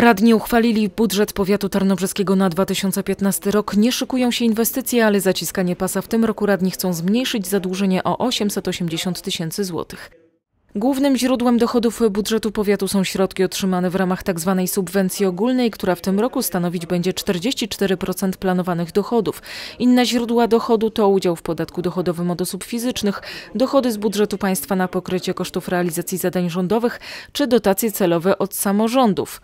Radni uchwalili budżet powiatu tarnobrzeskiego na 2015 rok. Nie szykują się inwestycje, ale zaciskanie pasa w tym roku radni chcą zmniejszyć zadłużenie o 880 tysięcy złotych. Głównym źródłem dochodów budżetu powiatu są środki otrzymane w ramach tzw. Tak subwencji ogólnej, która w tym roku stanowić będzie 44% planowanych dochodów. Inne źródła dochodu to udział w podatku dochodowym od osób fizycznych, dochody z budżetu państwa na pokrycie kosztów realizacji zadań rządowych czy dotacje celowe od samorządów.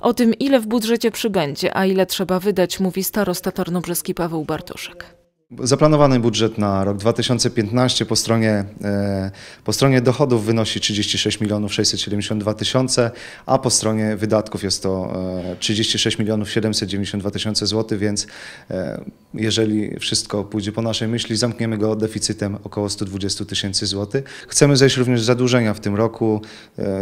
O tym, ile w budżecie przybędzie, a ile trzeba wydać, mówi starosta tarnobrzeski Paweł Bartoszek. Zaplanowany budżet na rok 2015 po stronie, e, po stronie dochodów wynosi 36 milionów 672 tysiące, a po stronie wydatków jest to 36 e, milionów 792 tysiące złotych, więc e, jeżeli wszystko pójdzie po naszej myśli, zamkniemy go deficytem około 120 tysięcy złotych. Chcemy zejść również z zadłużenia w tym roku.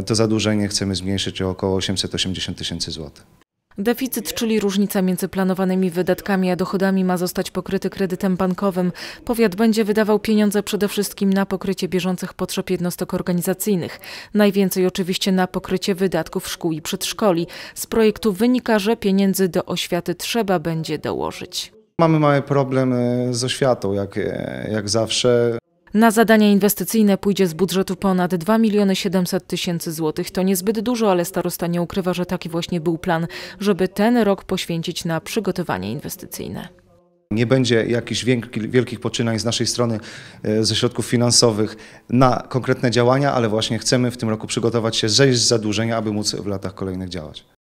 To zadłużenie chcemy zmniejszyć o około 880 tysięcy złotych. Deficyt, czyli różnica między planowanymi wydatkami a dochodami, ma zostać pokryty kredytem bankowym. Powiat będzie wydawał pieniądze przede wszystkim na pokrycie bieżących potrzeb jednostek organizacyjnych. Najwięcej oczywiście na pokrycie wydatków szkół i przedszkoli. Z projektu wynika, że pieniędzy do oświaty trzeba będzie dołożyć. Mamy mały problem e, z oświatą, jak, e, jak zawsze. Na zadania inwestycyjne pójdzie z budżetu ponad 2 miliony 700 tysięcy złotych. To niezbyt dużo, ale starosta nie ukrywa, że taki właśnie był plan, żeby ten rok poświęcić na przygotowanie inwestycyjne. Nie będzie jakichś wielkich poczynań z naszej strony, e, ze środków finansowych na konkretne działania, ale właśnie chcemy w tym roku przygotować się, zejść z zadłużenia, aby móc w latach kolejnych działać.